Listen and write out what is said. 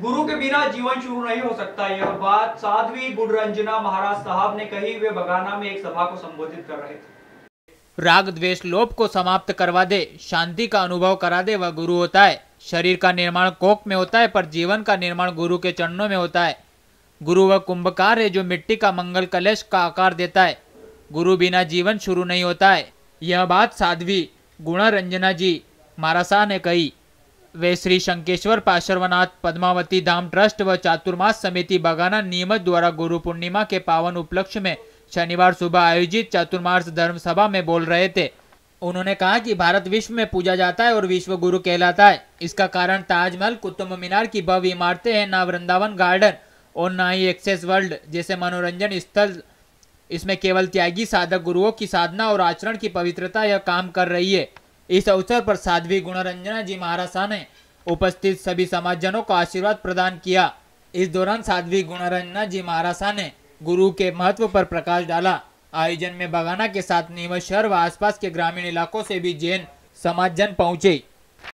गुरु के बिना जीवन शुरू नहीं हो सकता यह बात साध्वी गुणरंजना महाराज साहब ने कही वे बगाना में एक सभा को संबोधित कर रहे थे राग द्वेष लोभ को समाप्त करवा दे शांति का अनुभव करा दे वह गुरु होता है शरीर का निर्माण कोक में होता है पर जीवन का निर्माण गुरु के चरणों में होता है गुरु वह कुंभकार है जो मिट्टी का मंगल कलश का आकार देता है गुरु बिना जीवन शुरू नहीं होता है यह बात साध्वी गुणारंजना जी मारासा ने कही वे श्री शंकेश्वर पार्श्वनाथ पद्मावती धाम ट्रस्ट व चातुर्मास समिति बगाना नियमत द्वारा गुरु पूर्णिमा के पावन उपलक्ष्य में शनिवार सुबह आयोजित चातुर्मास धर्म सभा में बोल रहे थे उन्होंने कहा कि भारत विश्व में पूजा जाता है और विश्व गुरु कहलाता है इसका कारण ताजमहल कुतुब मीनार की भव्य इमारतें हैं ना वृंदावन गार्डन और ना ही एक्सेस वर्ल्ड जैसे मनोरंजन स्थल इसमें केवल त्यागी साधक गुरुओं की साधना और आचरण की पवित्रता यह काम कर रही है इस अवसर पर साध्वी गुणरंजना जी महाराजा ने उपस्थित सभी समाजजनों को आशीर्वाद प्रदान किया इस दौरान साध्वी गुणरंजना जी महाराजा ने गुरु के महत्व पर प्रकाश डाला आयोजन में बगाना के साथ नीमच शहर व आसपास के ग्रामीण इलाकों से भी जैन समाजजन पहुंचे